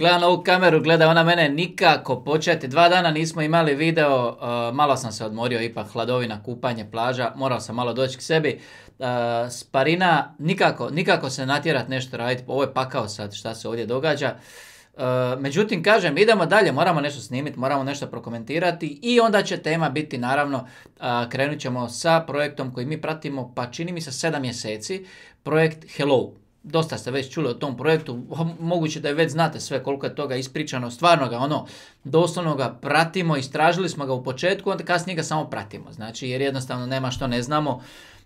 gleda na ovu kameru, gleda ona mene nikako početi. Dva dana nismo imali video, uh, malo sam se odmorio, ipak hladovina, kupanje, plaža, morao sam malo doći k sebi. Uh, sparina, nikako, nikako se natjerat nešto raditi, ovo je pakao sad šta se ovdje događa. Uh, međutim, kažem, idemo dalje, moramo nešto snimiti, moramo nešto prokomentirati i onda će tema biti, naravno, krenut ćemo sa projektom koji mi pratimo, pa čini mi se sedam mjeseci, projekt Hello dosta ste već čuli o tom projektu, moguće da je već znate sve koliko je toga ispričano, stvarno ga ono, doslovno ga pratimo, istražili smo ga u početku, onda kasnije ga samo pratimo, znači jer jednostavno nema što ne znamo,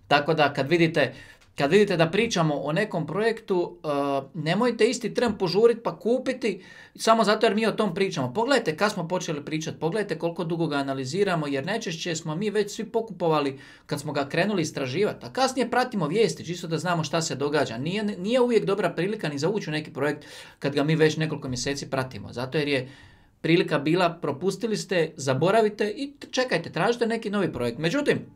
tako da kad vidite kad vidite da pričamo o nekom projektu, uh, nemojte isti tren požuriti pa kupiti samo zato jer mi o tom pričamo. Pogledajte kad smo počeli pričati, pogledajte koliko dugo ga analiziramo jer najčešće smo mi već svi pokupovali kad smo ga krenuli istraživati. A kasnije pratimo vijesti čisto da znamo šta se događa. Nije, nije uvijek dobra prilika ni za ući u neki projekt kad ga mi već nekoliko mjeseci pratimo. Zato jer je prilika bila, propustili ste, zaboravite i čekajte, tražite neki novi projekt. Međutim,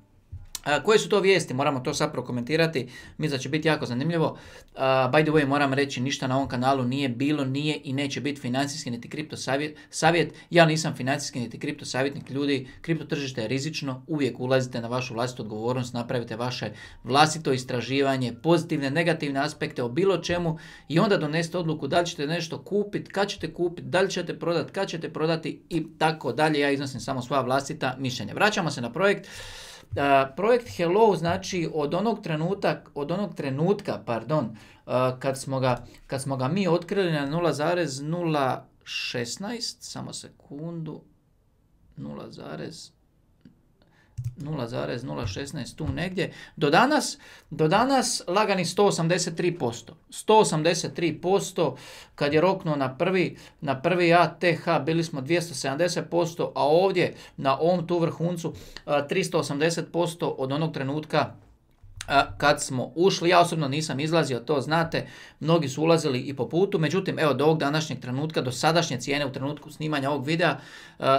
koje su to vijesti? Moramo to sad prokomentirati. Mislim da će biti jako zanimljivo. by the way, moram reći, ništa na ovom kanalu nije bilo, nije i neće biti financijski niti kripto savjet. savjet. Ja nisam financijski niti kripto savjetnik ljudi. Kripto tržište je rizično. Uvijek ulazite na vašu vlastitu odgovornost, napravite vaše vlastito istraživanje, pozitivne, negativne aspekte o bilo čemu i onda doneste odluku da li ćete nešto kupiti, kad ćete kupiti, da li ćete prodati, kad ćete prodati i tako dalje. Ja iznosim samo svoja vlastita mišljenja. Vraćamo se na projekt. E, projekt Hello znači od onog trenutka, od onog trenutka pardon, e, kad smo, ga, kad smo ga mi otkrili na 0,016, samo sekundu, 0, 0,016 tu negdje. Do danas, do danas lagani 183%. 183% kad je roknuo na prvi, na prvi ATH bili smo 270%, a ovdje na ovom tu vrhuncu 380% od onog trenutka kad smo ušli. Ja osobno nisam izlazio, to znate, mnogi su ulazili i po putu, međutim, evo do ovog današnjeg trenutka, do sadašnje cijene u trenutku snimanja ovog videa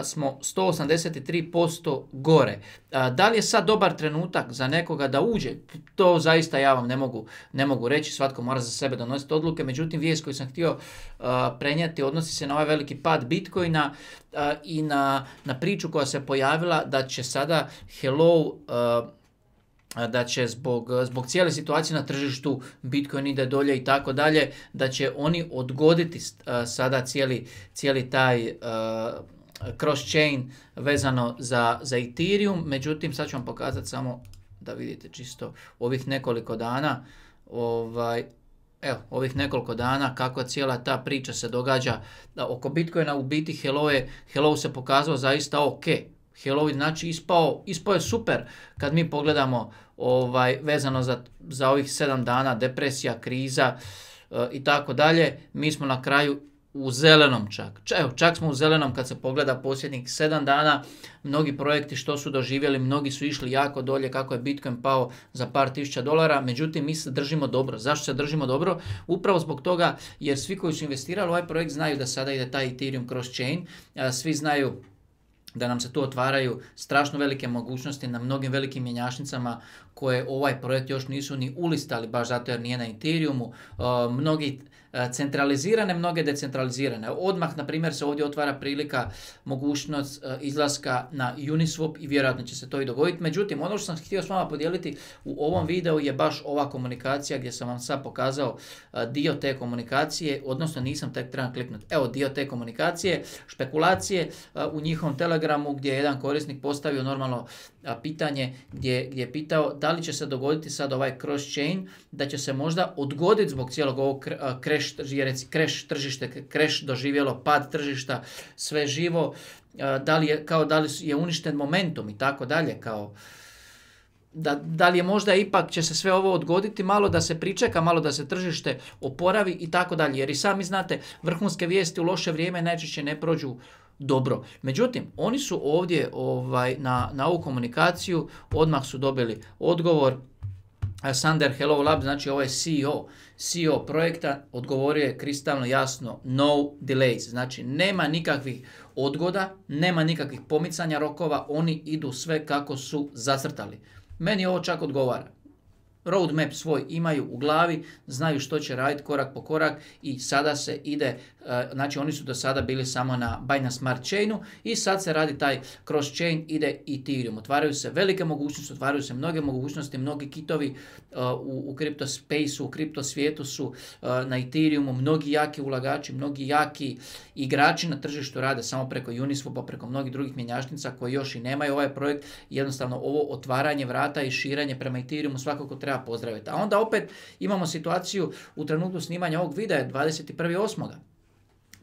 smo 183% gore. Da li je sad dobar trenutak za nekoga da uđe? To zaista ja vam ne mogu, reći, svatko mora za sebe donositi odluke, međutim, vijest koju sam htio prenijeti odnosi se na ovaj veliki pad Bitcoina i na, na priču koja se pojavila da će sada Hello da će zbog, zbog cijele situacije na tržištu Bitcoin ide dolje i tako dalje, da će oni odgoditi sada cijeli, cijeli taj cross-chain vezano za, za Ethereum. Međutim, sad ću vam pokazati samo da vidite čisto ovih nekoliko dana. Ovaj, evo, ovih nekoliko dana kako cijela ta priča se događa da oko Bitcoina u biti Hello, je, Hello se pokazao zaista ok. Halloween, znači ispao, ispao je super kad mi pogledamo ovaj vezano za, za ovih sedam dana, depresija, kriza eh, i tako dalje, mi smo na kraju u zelenom čak. Evo, čak smo u zelenom kad se pogleda posljednjih sedam dana, mnogi projekti što su doživjeli, mnogi su išli jako dolje kako je Bitcoin pao za par tisuća dolara, međutim mi se držimo dobro. Zašto se držimo dobro? Upravo zbog toga jer svi koji su investirali u ovaj projekt znaju da sada ide taj Ethereum cross chain, eh, svi znaju da nam se tu otvaraju strašno velike mogućnosti na mnogim velikim mjenjašnicama koje ovaj projekt još nisu ni ulistali baš zato jer nije na interijumu. E, mnogi E, centralizirane, mnoge decentralizirane. Odmah, na primjer, se ovdje otvara prilika mogućnost e, izlaska na Uniswap i vjerojatno će se to i dogoditi. Međutim, ono što sam htio s vama podijeliti u ovom videu je baš ova komunikacija gdje sam vam sad pokazao e, dio te komunikacije, odnosno nisam tek trebam kliknuti. Evo dio te komunikacije, špekulacije u njihovom telegramu gdje je jedan korisnik postavio normalno pitanje gdje, gdje je pitao da li će se dogoditi sad ovaj cross-chain, da će se možda odgoditi zbog cijelog ovog crash, jer crash tržište, crash doživjelo pad tržišta, sve živo, da li je, kao da li je uništen momentum i tako dalje, kao da, da li je možda ipak će se sve ovo odgoditi malo da se pričeka, malo da se tržište oporavi i tako dalje. Jer i sami znate, vrhunske vijesti u loše vrijeme najčešće ne prođu dobro. Međutim, oni su ovdje ovaj, na, na ovu komunikaciju, odmah su dobili odgovor, Sander Hello Lab, znači ovaj CEO, CEO projekta, odgovorio je kristalno jasno no delays, znači nema nikakvih odgoda, nema nikakvih pomicanja rokova, oni idu sve kako su zacrtali. Meni ovo čak odgovara. Roadmap svoj imaju u glavi, znaju što će raditi korak po korak i sada se ide Eh, znači oni su do sada bili samo na Binance Smart Chainu i sad se radi taj cross chain ide Ethereum. Otvaraju se velike mogućnosti, otvaraju se mnoge mogućnosti, mnogi kitovi eh, u, u kripto spaceu, u kripto svijetu su eh, na Ethereumu, mnogi jaki ulagači, mnogi jaki igrači na tržištu rade samo preko Uniswapa, pa preko mnogih drugih mjenjačnica koji još i nemaju ovaj projekt, jednostavno ovo otvaranje vrata i širanje prema Ethereumu svakako treba pozdraviti. A onda opet imamo situaciju u trenutku snimanja ovog videa 21.8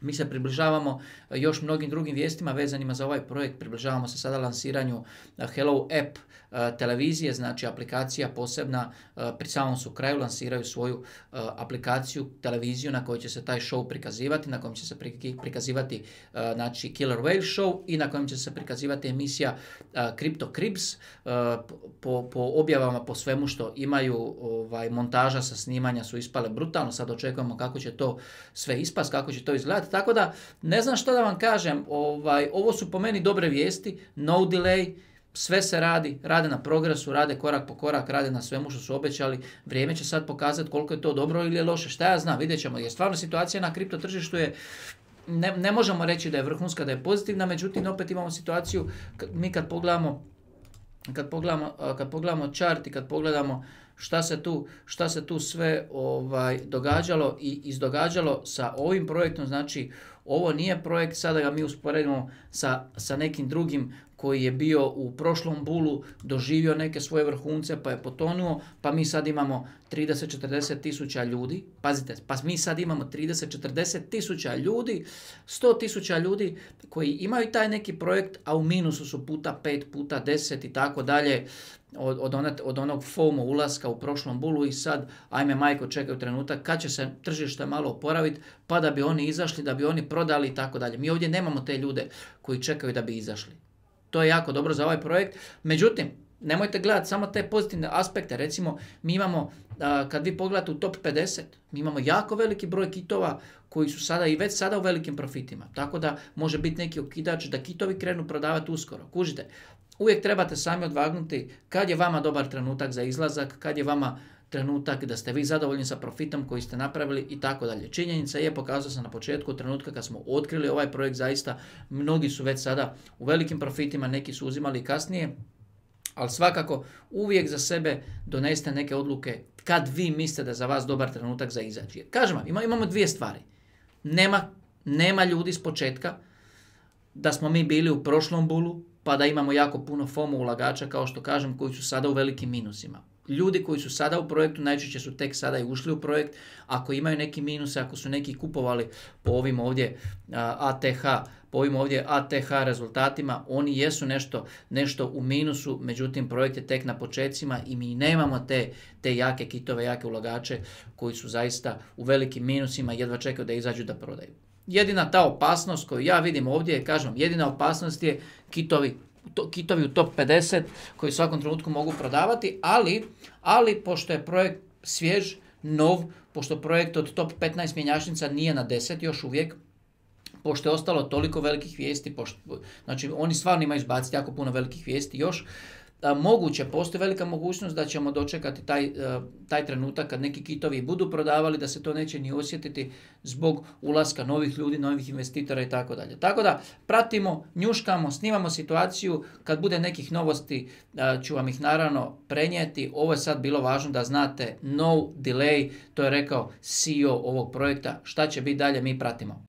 mi se približavamo eh, još mnogim drugim vijestima vezanima za ovaj projekt. Približavamo se sada lansiranju eh, Hello App eh, televizije, znači aplikacija posebna, pri samom su kraju lansiraju svoju aplikaciju, televiziju na kojoj će se taj show prikazivati, na kojem će se prikazivati znači Killer Whale Show i na kojem će se prikazivati emisija Crypto Cribs po, po objavama, po svemu što imaju ovaj, montaža sa snimanja su ispale brutalno, sad očekujemo kako će to sve ispast, kako će to izgledati, tako da ne znam što da vam kažem, ovaj, ovo su po meni dobre vijesti, no delay, sve se radi, rade na progresu, rade korak po korak, rade na svemu što su obećali. Vrijeme će sad pokazati koliko je to dobro ili je loše. Šta ja znam, vidjet ćemo. Jer stvarno situacija na kripto tržištu je ne, ne možemo reći da je vrhunska, da je pozitivna, međutim opet imamo situaciju mi kad pogledamo kad pogledamo, kad pogledamo chart i kad pogledamo šta se tu, šta se tu sve ovaj, događalo i izdogađalo sa ovim projektom, znači ovo nije projekt, sada ga mi usporedimo sa, sa nekim drugim koji je bio u prošlom bulu, doživio neke svoje vrhunce pa je potonuo, pa mi sad imamo 30-40 tisuća ljudi, pazite, pa mi sad imamo 30-40 tisuća ljudi, 100 tisuća ljudi koji imaju taj neki projekt, a u minusu su puta 5, puta 10 i tako dalje, od, od, onog FOMO ulaska u prošlom bulu i sad, ajme majko, čekaju trenutak kad će se tržište malo oporaviti, pa da bi oni izašli, da bi oni prodali i tako dalje. Mi ovdje nemamo te ljude koji čekaju da bi izašli to je jako dobro za ovaj projekt. Međutim, nemojte gledati samo te pozitivne aspekte. Recimo, mi imamo, kad vi pogledate u top 50, mi imamo jako veliki broj kitova koji su sada i već sada u velikim profitima. Tako da može biti neki okidač da kitovi krenu prodavati uskoro. Kužite, Uvijek trebate sami odvagnuti kad je vama dobar trenutak za izlazak, kad je vama trenutak da ste vi zadovoljni sa profitom koji ste napravili i tako dalje. Činjenica je, pokazao sam na početku trenutka kad smo otkrili ovaj projekt zaista, mnogi su već sada u velikim profitima, neki su uzimali kasnije, ali svakako uvijek za sebe doneste neke odluke kad vi mislite da je za vas dobar trenutak za izađe. Kažem vam, imamo dvije stvari. Nema, nema ljudi s početka da smo mi bili u prošlom bulu, pa da imamo jako puno FOMO ulagača, kao što kažem, koji su sada u velikim minusima. Ljudi koji su sada u projektu, najčešće su tek sada i ušli u projekt, ako imaju neki minuse, ako su neki kupovali po ovim ovdje ATH, po ovim ovdje ATH rezultatima, oni jesu nešto, nešto u minusu, međutim projekt je tek na počecima i mi nemamo te, te jake kitove, jake ulagače koji su zaista u velikim minusima, jedva čekaju da izađu da prodaju jedina ta opasnost koju ja vidim ovdje, kažem, jedina opasnost je kitovi to, kitovi u top 50 koji u svakom trenutku mogu prodavati, ali, ali pošto je projekt svjež, nov, pošto projekt od top 15 mjenjašnica nije na 10 još uvijek, pošto je ostalo toliko velikih vijesti, znači oni stvarno imaju izbaciti jako puno velikih vijesti još, moguće, postoji velika mogućnost da ćemo dočekati taj, e, taj trenutak kad neki kitovi budu prodavali, da se to neće ni osjetiti zbog ulaska novih ljudi, novih investitora i tako dalje. Tako da pratimo, njuškamo, snimamo situaciju, kad bude nekih novosti e, ću vam ih naravno prenijeti. Ovo je sad bilo važno da znate no delay, to je rekao CEO ovog projekta, šta će biti dalje mi pratimo.